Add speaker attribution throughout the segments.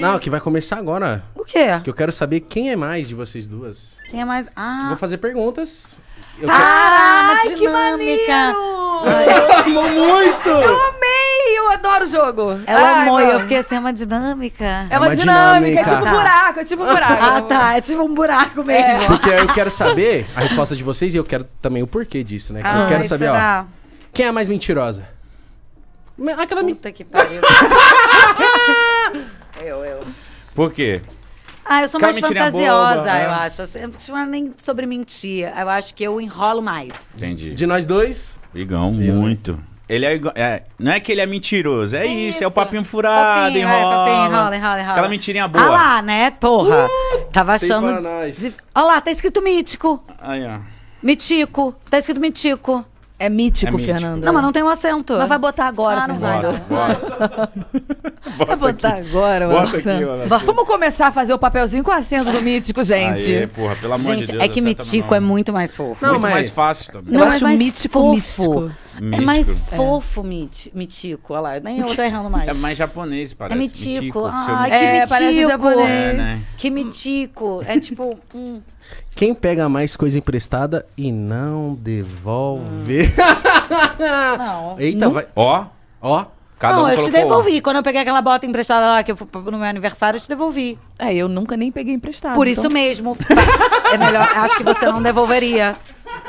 Speaker 1: Não,
Speaker 2: que vai começar agora. O quê? Que eu quero saber quem é mais de vocês duas.
Speaker 1: Quem é mais? Ah. Vou
Speaker 2: fazer perguntas. Eu
Speaker 1: Caramba, quero... que dinâmica. Amou muito! Eu amei! Eu adoro o jogo. Ela Ai, ah, amou eu fiquei assim, é uma dinâmica. É, é uma, uma dinâmica, dinâmica. É tipo um buraco,
Speaker 3: é tipo um buraco. ah,
Speaker 1: tá. É tipo um buraco é. mesmo. É. Porque
Speaker 2: eu quero saber a resposta de vocês e eu quero também o porquê disso, né? Ah, eu quero saber, será? ó. Quem é a mais mentirosa?
Speaker 1: Aquela Puta me... que pariu. Eu, eu. Por quê? Ah, eu sou mais fantasiosa, boba, é. acho eu acho. Não é nem sobre mentir. Eu acho que eu enrolo mais.
Speaker 4: Entendi. De nós dois? Igão, eu. Né? muito. Ele é, é, não é que ele é mentiroso, é isso, é isso é o papinho furado, papinho, é, enrola, é, papinho, enrola, enrola,
Speaker 1: enrola. Aquela mentirinha ah boa. Ah lá, né, porra. Uh, Tava achando. De... Olha lá, tá escrito mítico. Aí, ó. Mítico, tá escrito mítico é mítico,
Speaker 3: é Fernando. Não, mas não tem um acento. Mas vai botar agora, ah, não vai. Bota, Bota vai botar aqui. agora, mano. Bota aqui, mano. Assim. Vamos começar a fazer o papelzinho com o acento do mítico, gente. Aê, porra, pelo amor gente, de Deus. É que mítico é muito mais fofo. Não, muito mas... mais fácil também. Não, Eu acho é mítico fofo. Místico.
Speaker 1: É mais é. fofo, é. mitico. Olha lá, nem eu tô errando mais. É mais
Speaker 4: japonês, é parece. Ah, é mitico.
Speaker 1: ah, é, que mitico. Parece japonês. É, né? Que mitico. É tipo. Hum.
Speaker 2: Quem pega mais coisa emprestada e não devolve. Não. Eita, vai. Ó. Ó. Cada não, um eu colocou... te devolvi.
Speaker 1: Quando eu peguei aquela bota emprestada lá que eu fui no meu aniversário, eu te devolvi. É, eu nunca nem peguei emprestado. Por então... isso mesmo.
Speaker 3: é melhor, acho que você não devolveria.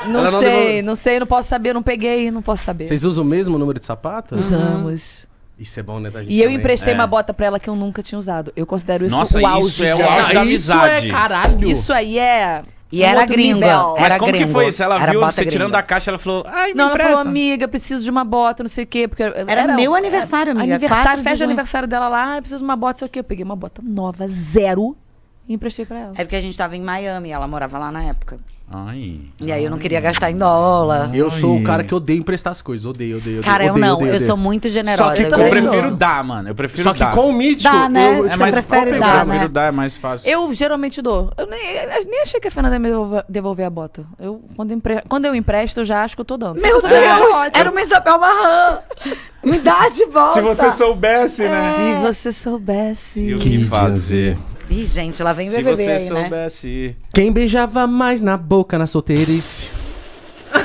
Speaker 3: Não, não sei, devolve... não sei, não posso saber, não peguei, não posso saber. Vocês
Speaker 2: usam o mesmo número de sapato? Usamos. Uhum. Isso é bom, né? Da gente e eu também. emprestei é. uma bota
Speaker 3: pra ela que eu nunca tinha usado. Eu considero isso Nossa, o auge. Isso é o auge da, amizade. Ah, isso é caralho. Isso aí é. E um era gringa.
Speaker 1: Mas como gringo. que foi isso? Ela era viu você gringo. tirando da
Speaker 4: caixa, ela falou,
Speaker 3: ai, me Não, empresta. ela falou, amiga, preciso de uma bota, não sei o quê. Porque era, era meu aniversário, amiga. Aniversário, festa de aniversário dela lá, preciso de uma bota, não sei o quê. Eu peguei uma bota nova, zero, e emprestei pra ela. É porque a gente tava em Miami,
Speaker 1: ela morava lá na época. Ai. E aí eu não queria gastar em dólar. Eu sou o cara que odeia
Speaker 2: emprestar
Speaker 4: as coisas. Odeio, odeio,
Speaker 2: odeio.
Speaker 1: Cara, eu não. Odeio, eu odeio. sou muito generosa. Só que eu, eu prefiro
Speaker 4: dar, mano. Eu prefiro Só que dar. com o
Speaker 2: mítico...
Speaker 3: Dá, né? Eu, é tipo, mais prefere dar, Eu prefiro né? dar, é mais fácil. Eu geralmente dou. Eu nem, eu nem achei que a Fernanda ia me devolver a bota. Eu, quando, empre... quando eu empresto, eu já acho que eu tô dando. Meu Deus! É era
Speaker 1: uma Isabel Marran.
Speaker 3: Me dá de volta. Se você
Speaker 1: soubesse, né? Se você soubesse. E o que
Speaker 4: fazer.
Speaker 1: Ih, gente, lá vem o Se você aí, né? soubesse. Né? Quem
Speaker 2: beijava mais na boca na solteirice?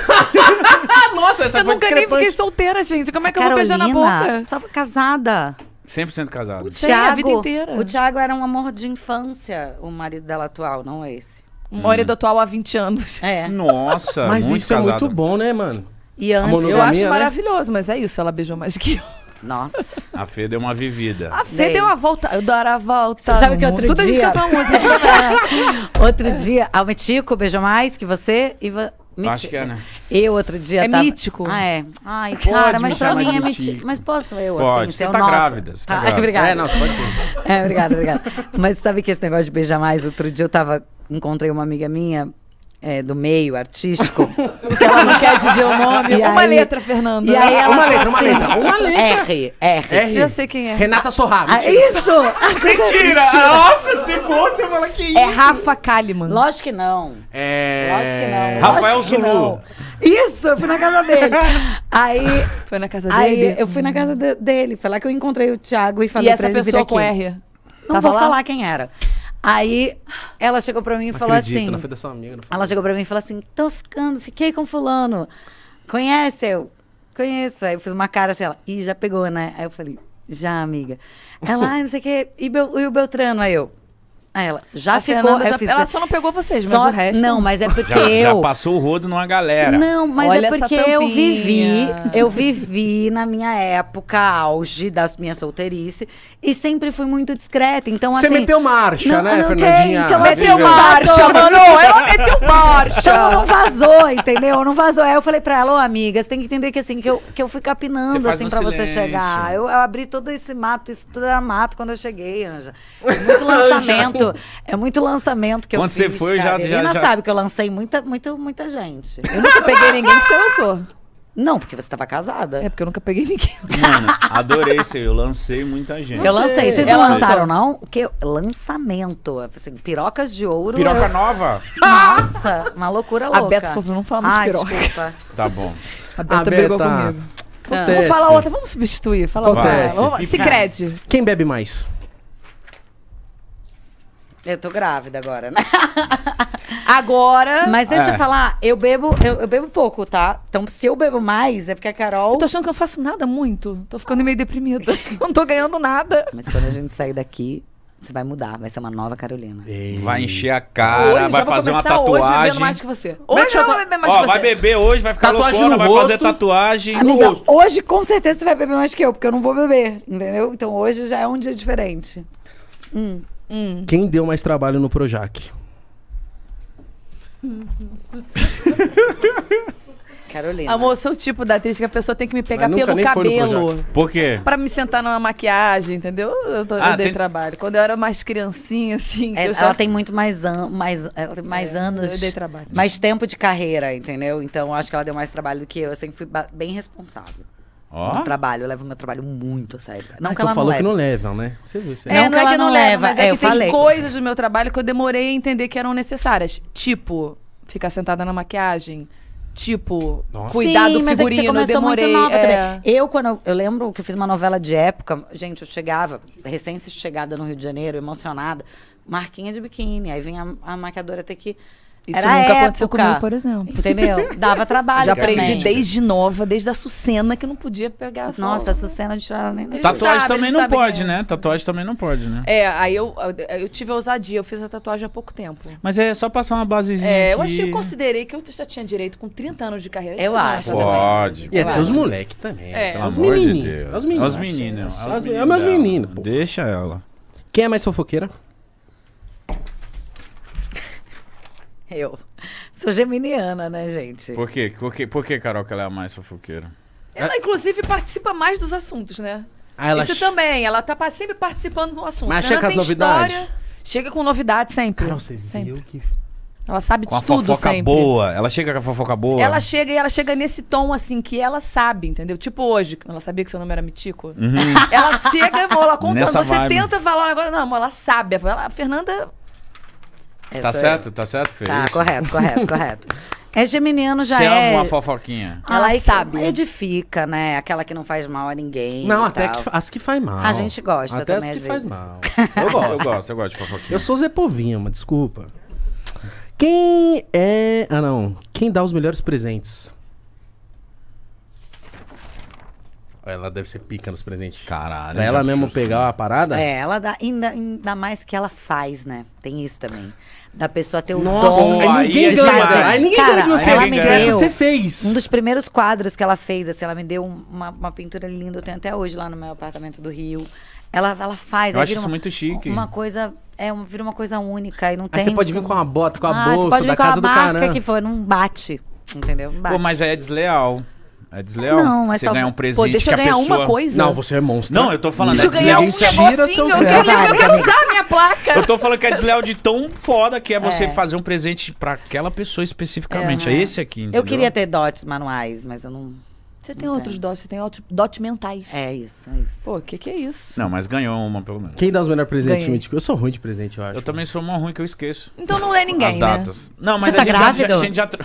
Speaker 1: Nossa, essa eu foi nunca nem fiquei solteira, gente. Como é que Carolina, eu vou beijar na boca? Só casada. 100% casada. O a vida inteira. O Thiago era um amor de infância, o marido dela atual, não esse.
Speaker 3: Um hum. atual há 20 anos. É. Nossa,
Speaker 2: Mas muito isso casado. é muito bom, né, mano? E antes,
Speaker 3: eu acho né? maravilhoso, mas é isso, ela beijou mais que eu.
Speaker 4: Nossa. A Fê deu uma vivida. A Fê
Speaker 3: deu a volta. Eu dou a volta. Você sabe que outro Tudo dia. Tudo a gente
Speaker 1: música. É. outro dia. Ah, o Mitico mais que você. E vo... Acho que é, né? Eu outro dia. É tava... mítico? Ah, é. Ai, pode cara, mas pra mim é mítico. Mas posso eu, assim, pode. assim, você tá grávida. Você tá, grávida. Obrigada. É, não, você pode ter. É, obrigada, obrigada. mas sabe que esse negócio de beijar mais? Outro dia eu tava. Encontrei uma amiga minha é, do meio artístico.
Speaker 3: ela não quer dizer o nome. E uma aí, letra, Fernanda. E aí ela uma letra, assim, uma letra, uma letra.
Speaker 1: R, R. R. Eu sei
Speaker 3: quem é. Renata Sorrado. Ah, isso! Ah, mentira. mentira! Nossa, se fosse, eu falar que é isso. É Rafa Kalimann. Lógico
Speaker 1: que não.
Speaker 2: É... Lógico que não. Rafael Zulu.
Speaker 1: Isso, eu fui na casa dele. aí... Foi na casa dele? Aí eu fui na casa de, dele. Foi lá que eu encontrei o Thiago e falei e pra ele vir aqui. E essa pessoa com R? Não Tava vou lá? falar quem era. Aí ela chegou pra mim e não falou acredito, assim. Ela foi da sua amiga. Ela chegou pra mim e falou assim: tô ficando, fiquei com fulano. Conhece eu? Conheço. Aí eu fiz uma cara assim, ela, ih, já pegou, né? Aí eu falei, já, amiga. Ela, ah, não sei o quê. E, Bel, e o Beltrano? Aí eu, ela já a ficou. É, já, ela só não pegou vocês, só, mas o resto. Não, mas é porque. Já, eu... já
Speaker 4: passou o rodo numa galera. Não, mas Olha é porque eu vivi.
Speaker 1: Eu vivi na minha época auge das minhas solteirice e sempre fui muito discreta. Então, Você assim. Você meteu marcha, não, né, não Fernandinha? então, assim, meteu assim, marcha, mano! Ela meteu marcha! Então não vazou, entendeu? Não vazou. Aí eu falei pra ela, ô amiga, você tem que entender que assim, que eu, que eu fui capinando, assim, pra silêncio. você chegar. Eu, eu abri todo esse mato, isso tudo era mato quando eu cheguei, Anja. Muito lançamento é muito lançamento que Quando eu fiz. Quando você foi, cara. já, Helena já, já... sabe que eu lancei muita, muita, muita gente. Eu nunca peguei ninguém que você lançou. Não, porque você estava casada. É porque eu nunca peguei ninguém.
Speaker 4: Mano, adorei isso. Eu lancei muita gente. Eu lancei. Vocês não lançaram,
Speaker 1: não? O que? Lançamento. Assim, pirocas de ouro. Piroca eu... nova. Nossa, uma loucura louca. A Beta falou, não fala mais Ai, piroca. Desculpa. Tá bom. A Beta, a Beta... brigou
Speaker 2: comigo. Ah. Vamos falar outra, vamos substituir. Fala outra. Cicred. Quem bebe mais?
Speaker 1: Eu tô grávida agora, né? agora. Mas deixa é. eu falar, eu bebo, eu, eu, bebo pouco, tá? Então, se eu bebo mais,
Speaker 3: é porque a Carol. Eu tô achando que eu faço nada muito. Tô ficando meio deprimida. não tô ganhando nada.
Speaker 1: Mas quando a gente sair daqui, você vai mudar, vai ser uma nova Carolina. Ei. Vai encher a cara, hoje, vai fazer
Speaker 4: uma tatuagem. Hoje bebendo mais que
Speaker 3: você. Hoje eu vou beber mais que você.
Speaker 4: Vai beber hoje, vai ficar tatuagem loucona, vai rosto. fazer tatuagem
Speaker 1: Amiga, no rosto. Hoje com certeza você vai beber mais que eu, porque eu não vou beber, entendeu? Então hoje já é um dia
Speaker 3: diferente. Hum. Hum.
Speaker 2: Quem deu mais trabalho no Projac?
Speaker 3: Carolina. Amor, sou o tipo da atriz que a pessoa tem que me pegar pelo cabelo.
Speaker 4: Por quê? Pra
Speaker 3: me sentar numa maquiagem, entendeu? Eu, tô, ah, eu dei tem... trabalho. Quando eu era mais criancinha, assim. É, ela já... tem muito mais, an... mais, é, mais
Speaker 1: é, anos. Eu dei trabalho. Mais tempo de carreira, entendeu? Então acho que ela deu mais trabalho do que eu. Eu sempre fui bem
Speaker 3: responsável.
Speaker 1: Ó. No trabalho, eu levo meu trabalho muito a sério. Não ah, que ela falou não que não levam, né? Você viu, você é, não, é, não é que, não leva, mas é, é que tem falei.
Speaker 3: coisas do meu trabalho que eu demorei a entender que eram necessárias. Tipo, ficar sentada na maquiagem. Tipo, Nossa. cuidar Sim, do é figurino, é eu demorei. É...
Speaker 1: Eu, quando eu, eu lembro que eu fiz uma novela de época, gente, eu chegava, recém-chegada no Rio de Janeiro, emocionada, marquinha de biquíni. Aí vinha a, a maquiadora ter que isso Era nunca época. aconteceu comigo, por exemplo. Entendeu? Dava trabalho. Já aprendi desde
Speaker 3: nova, desde a Sucena, que não podia pegar. Nossa, a Sucena de tirar nem. tatuagem também não pode,
Speaker 4: é. né? Tatuagem também não pode, né?
Speaker 3: É, aí eu, eu tive a ousadia, eu fiz a tatuagem há pouco tempo.
Speaker 4: Mas é só passar uma basezinha. É, aqui. eu achei, eu
Speaker 3: considerei que eu já tinha direito com 30 anos de carreira. Eu acho.
Speaker 4: Pode. E até os moleques também. É. Pelo amor de Deus. Os meninos. Os né? meninos. É meus meninos. Deixa ela.
Speaker 2: Quem é mais fofoqueira?
Speaker 3: Eu. Sou geminiana, né, gente? Por
Speaker 4: quê? Por quê, por quê Carol, que ela é a mais fofoqueira?
Speaker 3: Ela, inclusive, participa mais dos assuntos, né? Ah, ela Isso che- também, ela tá sempre participando do assunto. Mas né? chega com as novidades? história, Chega com novidade sempre. Carol, você sempre. viu que. Ela sabe Com a tudo fofoca sempre. boa.
Speaker 4: Ela chega com a fofoca boa. Ela
Speaker 3: chega e ela chega nesse tom assim que ela sabe, entendeu? Tipo hoje, ela sabia que seu nome era Mitico. Uhum. Ela chega, e ela conta, Nessa você vibe. tenta falar um negócio, não, amor, ela sabe. Ela- a Fernanda
Speaker 4: essa é tá certo, é... tá certo, Fê?
Speaker 2: Tá, Isso. correto, correto,
Speaker 1: correto.
Speaker 3: É geminiano já Você é... ama uma
Speaker 4: fofoquinha.
Speaker 3: Ah, ela Ai, sabe.
Speaker 1: Edifica, né? Aquela que não faz mal a ninguém. Não, até que,
Speaker 2: as que faz mal. A gente gosta até também, as que faz mal.
Speaker 4: Eu gosto, eu gosto, eu gosto de fofoquinha. Eu sou
Speaker 2: Zé Povinho, mas desculpa. Quem é... Ah, não. Quem dá os melhores presentes? Ela deve ser pica nos presentes. Caralho. Pra ela mesmo pegar a parada? É,
Speaker 1: ela dá. Ainda, ainda mais que ela faz, né? Tem isso também. Da pessoa ter o Nossa, dom. aí é ninguém ganha. Fazer. Aí ninguém Cara, de você. Ela me deu, você fez. Um dos primeiros quadros que ela fez, assim, ela me deu uma, uma pintura linda, eu tenho até hoje lá no meu apartamento do Rio. Ela, ela faz. Eu acho isso uma, muito chique. Uma coisa é, um, vira uma coisa única e não aí tem. você pode vir com uma bota, com a ah, bolsa, você pode vir da com casa a marca do caramba. que for, não bate, entendeu? Não bate. Pô, mas
Speaker 4: aí é desleal. É desleal. Não, é você só... ganhar um presente Pô, deixa eu ganhar pessoa... uma coisa. Não, você é monstro. Não, eu tô falando. Deixa é eu ganhar um negocinho, eu quero, eu quero usar minha
Speaker 3: placa. Eu
Speaker 4: tô falando que é desleal de tão foda que é você é. fazer um presente pra aquela pessoa especificamente. É, é esse aqui, entendeu? Eu queria
Speaker 1: ter dotes manuais, mas eu não... Você
Speaker 3: tem não outros tem. dotes, você tem outros dotes mentais. É isso, é isso. Pô, o que, que é isso?
Speaker 4: Não, mas ganhou uma, pelo menos. Quem dá os melhores presentes? Eu sou ruim de presente, eu acho. Eu também sou uma ruim que eu esqueço. Então não é ninguém, As né? datas. Né? Não, mas Você tá a, gente já, a gente já... Tá,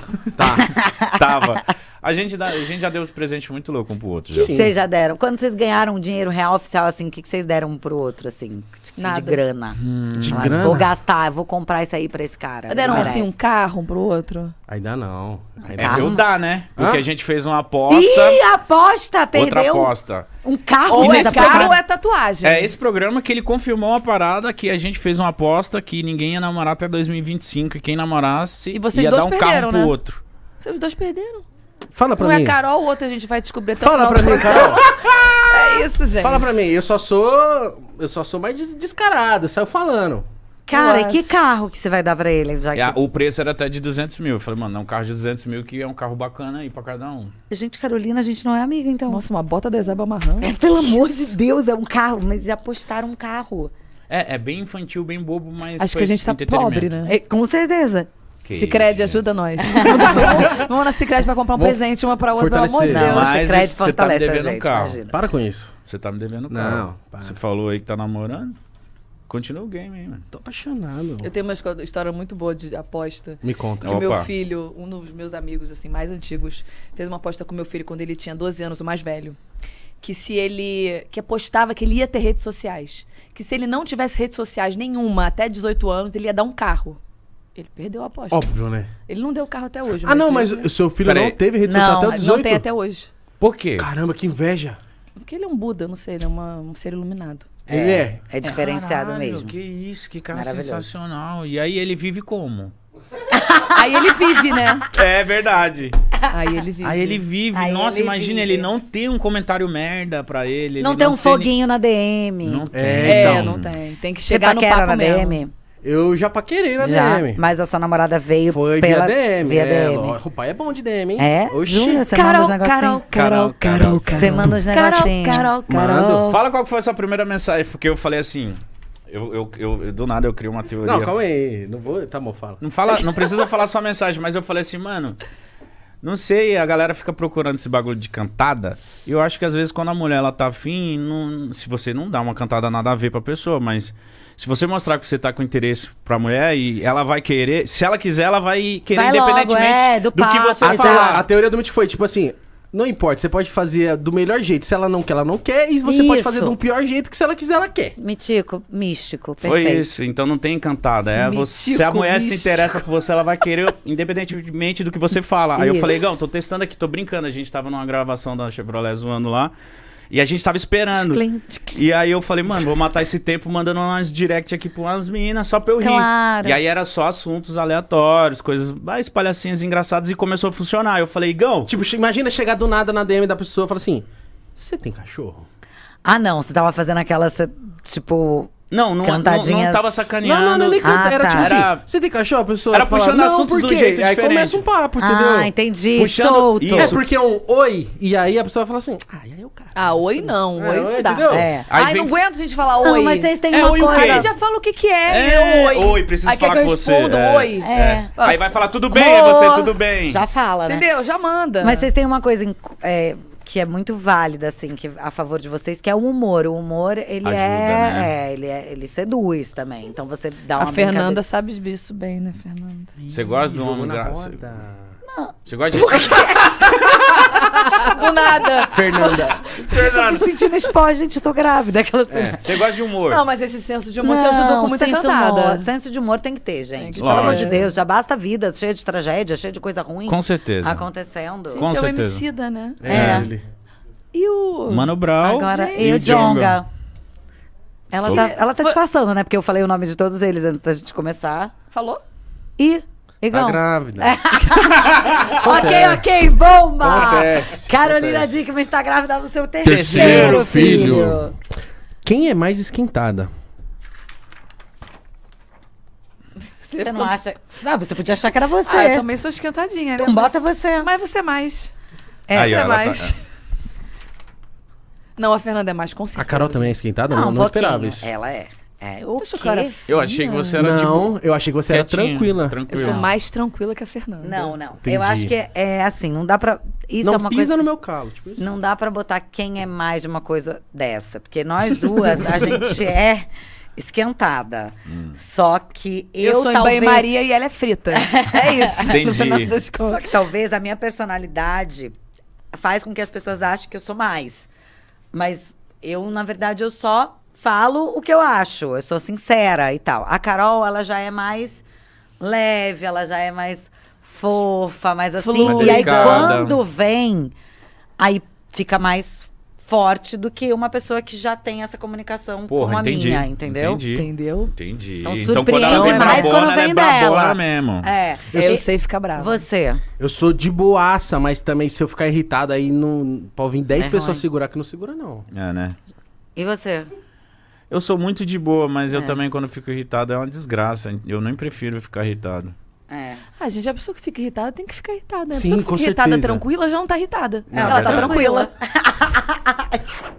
Speaker 4: tava. A gente, dá, a gente já deu os presentes muito loucos um pro outro. Já. Vocês já
Speaker 1: deram. Quando vocês ganharam dinheiro real oficial, assim, o que, vocês deram um pro outro, assim? Tipo, Nada. De grana. Hum, de grana? Vou gastar, vou comprar isso aí pra esse cara. Deram, assim, um
Speaker 3: carro um pro outro?
Speaker 4: Ainda não. Ainda é, tá. eu dá, né? Porque Hã? a gente fez uma aposta. Ih,
Speaker 3: aposta! Perdeu. Outra aposta. Um carro. Ou é carro ou é tatuagem. É esse
Speaker 4: programa que ele confirmou uma parada que a gente fez uma aposta que ninguém ia namorar até 2025 e quem namorasse e
Speaker 3: vocês ia dar um perderam, carro né? pro outro. Vocês dois perderam. Fala pra mim. Não é Carol ou outro a gente vai descobrir até Fala o final pra mim, Carol. é isso, gente. Fala pra
Speaker 2: mim, eu só sou. Eu só sou
Speaker 1: mais descarado,
Speaker 2: saiu falando.
Speaker 1: Cara, e que carro que você vai dar pra ele? Já é,
Speaker 4: que... o preço era até de 200 mil. Eu falei, mano, é um carro de 200 mil que é um carro bacana aí pra cada um.
Speaker 1: Gente, Carolina, a gente não é amiga, então. Nossa, uma bota da Zeba amarrando. É, pelo amor de Deus, é um carro. Mas apostaram um carro.
Speaker 4: É, é bem infantil, bem bobo, mas... Acho que a gente tá pobre, né?
Speaker 3: É, com certeza. Que Cicred, isso, ajuda nós. vamos, na Cicred pra comprar um presente, uma pra outra, pelo amor de Deus. Mas Cicred tá fortalece
Speaker 4: a um gente, carro. imagina. Para com isso. Você tá me devendo um carro. Não, Você falou aí que tá namorando. Continua o game aí, mano.
Speaker 3: Tô apaixonado. Eu tenho uma história muito boa de aposta. Me conta. Que Opa. meu filho, um dos meus amigos assim mais antigos, fez uma aposta com meu filho quando ele tinha 12 anos, o mais velho. Que se ele. que apostava que ele ia ter redes sociais. Que se ele não tivesse redes sociais nenhuma até 18 anos, ele ia dar um carro. Ele perdeu a aposta. Óbvio, né? Ele não deu o carro até hoje. Ah, não, ele... mas o seu filho não teve rede não, social até o 18? Não tem até hoje.
Speaker 4: Por quê? Caramba, que inveja.
Speaker 3: Porque ele é um Buda, não sei, ele é uma, um ser iluminado. ele é? É, é diferenciado Caralho, mesmo. Que isso, que cara sensacional.
Speaker 4: E aí ele vive como?
Speaker 1: aí ele vive, né?
Speaker 4: É verdade.
Speaker 1: Aí ele vive. Aí ele
Speaker 4: vive. Aí Nossa, ele imagina vive. ele não ter um comentário merda pra ele. Não ele tem não um foguinho
Speaker 1: na DM. Não é, tem. É, então. não tem. Tem que chegar Você tá no papo na mesmo. DM. Eu já paquerei na já, DM. Mas a sua namorada veio Foi pela via DM. Via é, O
Speaker 2: pai é bom de DM, hein? É? Oxi. Jura, você Carol, manda os negocinhos. Carol, Carol,
Speaker 1: Carol, Carol. Você manda os negocinhos. Carol, Carol, Carol.
Speaker 4: Fala qual foi a sua primeira mensagem, porque eu falei assim... Eu, eu, eu, do nada eu crio uma teoria. Não, calma aí. Não vou. Tá bom, fala. Não, fala, não precisa falar sua mensagem, mas eu falei assim, mano. Não sei, a galera fica procurando esse bagulho de cantada. E eu acho que às vezes quando a mulher ela tá afim, não, se você não dá uma cantada nada a ver pra pessoa, mas se você mostrar que você tá com interesse pra mulher e ela vai querer, se ela quiser, ela vai querer vai independentemente logo, é, do, do papo, que você falar. A
Speaker 2: teoria do Mitch foi, tipo assim, não importa, você pode fazer do melhor
Speaker 4: jeito se ela não quer, ela não quer, e
Speaker 2: você isso. pode fazer do
Speaker 1: pior jeito que se ela quiser, ela quer. Mítico, místico, perfeito. Foi isso,
Speaker 4: então não tem encantada. É mítico, você, se a mulher místico. se interessa por você, ela vai querer, independentemente do que você fala. Aí isso. eu falei, Gão, tô testando aqui, tô brincando. A gente tava numa gravação da Chevrolet zoando lá. E a gente tava esperando. E aí eu falei, mano, vou matar esse tempo mandando umas direct aqui pra umas meninas só pra eu claro. rir. E aí era só assuntos aleatórios, coisas, mais palhacinhas engraçadas e começou a funcionar. Eu falei, Igão. Tipo, imagina chegar do nada na DM da
Speaker 1: pessoa e falar assim: você tem cachorro? Ah, não, você tava fazendo aquela. tipo. Não, não, Cantadinhas... não, não tava sacaneando. Não, não, não canta. Ah, era tá. tipo assim, era... você tem cachorro? A pessoa Era puxando fala,
Speaker 2: assuntos do jeito aí diferente. Aí começa um papo, entendeu? Ah, entendi, puxando... solto. Isso. É porque é um oi, e aí a
Speaker 3: pessoa fala assim, ah, e aí o cara... Ah, é, oi não, oi não dá. Entendeu? É. Aí Ai, vem... não aguento a gente falar oi. Não, mas vocês têm é, uma oi, coisa... A gente já fala o que que é, é oi. Oi, preciso aí falar com você. Aí que eu oi. É. É. Aí
Speaker 1: vai falar tudo bem, é você, tudo bem. Já fala, né? Entendeu? Já manda. Mas vocês têm uma coisa que é muito válida, assim, que, a favor de vocês, que é o humor. O humor, ele, Ajuda, é, né? é, ele é, Ele seduz também. Então você dá uma. A Fernanda sabe disso bem, né, Fernanda?
Speaker 4: Você gosta de um homem engraçado? Você gosta de.
Speaker 3: Do
Speaker 1: nada. Fernanda. Fernanda. tô me sentindo esposa gente, eu tô grávida. Aquela É.
Speaker 4: Você gosta de humor. Não,
Speaker 3: mas esse senso de humor não, te ajudou com muita senso cantada. Humor,
Speaker 1: senso de humor tem que ter, gente. Pelo amor de Deus, já basta a vida cheia de tragédia, cheia de coisa ruim. Com certeza. Acontecendo. Gente, com é certeza. o Emicida, né? É. é. Ele. E o... Mano Brown. Agora, e, e o tá, Jonga. Ela tá, ela tá disfarçando, né? Porque eu falei o nome de todos eles antes da gente começar. Falou? E Igual. Tá grávida.
Speaker 3: ok, ok, bomba! Acontece, Carolina acontece.
Speaker 1: Dickman está grávida do seu terceiro, terceiro
Speaker 2: filho. filho. Quem é mais esquentada?
Speaker 3: Você não acha. Não, ah, você podia achar que era você. Ah, eu também sou esquentadinha, né? Então bota você. Mas você é mais. É, Aí, você é mais. Tá... Não, a Fernanda é mais consciente. A Carol também é esquentada? Não, não, um não esperava isso. Ela é. É, o Eu achei que você era, não, tipo,
Speaker 2: eu achei que você quietinha, era tranquila. tranquila. Eu sou
Speaker 3: mais
Speaker 1: tranquila que a Fernanda. Não, não. Entendi. Eu acho que é, é, assim, não dá pra... Isso não é uma pisa coisa, no meu calo. Tipo isso. Não dá pra botar quem é mais de uma coisa dessa. Porque nós duas, a gente é esquentada. Hum. Só que eu, eu sou talvez... em banho-maria e
Speaker 3: ela é frita. é isso. Entendi.
Speaker 1: Só que talvez a minha personalidade faz com que as pessoas achem que eu sou mais. Mas eu, na verdade, eu só falo o que eu acho, eu sou sincera e tal. A Carol, ela já é mais leve, ela já é mais fofa, mais assim. Mais e aí quando vem, aí fica mais forte do que uma pessoa que já tem essa comunicação Porra, a entendi, minha,
Speaker 3: entendeu? Entendi. Entendeu? Entendi. Então, então quando ela vem mais quando é vem é dela. mesmo. É. Eu, eu sei ficar bravo
Speaker 2: Você. Eu sou de boaça, mas também se eu ficar irritado aí não pode vir 10 é pessoas ruim. segurar que não segura
Speaker 1: não.
Speaker 4: É,
Speaker 2: né?
Speaker 1: E você?
Speaker 4: Eu sou muito de boa, mas é. eu também, quando fico irritado, é uma desgraça. Eu nem prefiro ficar irritado.
Speaker 3: É. Ah, gente, a pessoa que fica irritada tem que ficar irritada. Né? A Sim, pessoa que fica irritada certeza. tranquila já não tá irritada. Não, ela tá tranquila. tranquila.